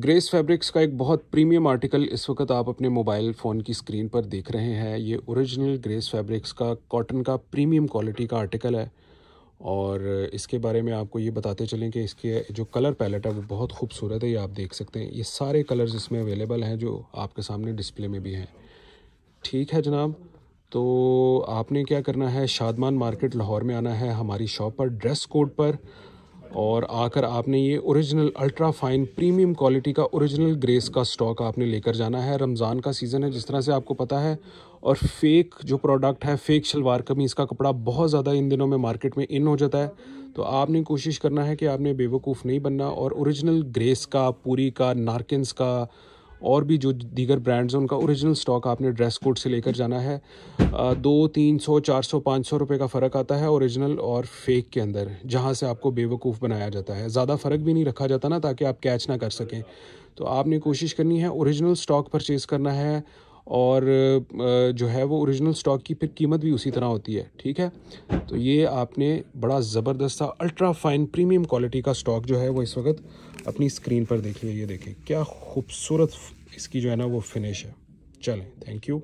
grace fabrics का एक बहुत प्रीमियम आर्टिकल इस वक्त आप अपने मोबाइल फ़ोन की स्क्रीन पर देख रहे हैं ये ओरिजिनल ग्रेस फैब्रिक्स का कॉटन का प्रीमियम क्वालिटी का आर्टिकल है और इसके बारे में आपको ये बताते चलें कि इसके जो कलर पैलेट है वो बहुत खूबसूरत है ये आप देख सकते हैं ये सारे कलर्स इसमें अवेलेबल हैं जो आपके सामने डिस्प्ले में भी हैं ठीक है जनाब तो आपने क्या करना है शादमान मार्केट लाहौर में आना है हमारी शॉप पर ड्रेस कोड पर और आकर आपने ये original ultra fine premium quality का ओरिजिनल ग्रेस का स्टॉक आपने लेकर जाना है रमज़ान का सीज़न है जिस तरह से आपको पता है और फेक जो प्रोडक्ट है फेक शलवार कमी इसका कपड़ा बहुत ज़्यादा इन दिनों में मार्केट में इन हो जाता है तो आपने कोशिश करना है कि आपने बेवकूफ़ नहीं बनना और ओरिजिनल ग्रेस का पूरी का नारकिनस का और भी जो दीगर ब्रांड्स हैं उनका ओरिजिनल स्टॉक आपने ड्रेस कोड से लेकर जाना है दो तीन सौ चार सौ पाँच सौ रुपये का फ़र्क आता है ओरिजिनल और फेक के अंदर जहाँ से आपको बेवकूफ़ बनाया जाता है ज़्यादा फ़र्क भी नहीं रखा जाता ना ताकि आप कैच ना कर सकें तो आपने कोशिश करनी है ओरिजिनल स्टॉक परचेज़ करना है और जो है वो ओरिजिनल स्टॉक की फिर कीमत भी उसी तरह होती है ठीक है तो ये आपने बड़ा ज़बरदस्त सा अल्ट्रा फाइन प्रीमियम क्वालिटी का स्टॉक जो है वो इस वक्त अपनी स्क्रीन पर देखिए ये देखें क्या खूबसूरत इसकी जो है ना वो फिनिश है चलें थैंक यू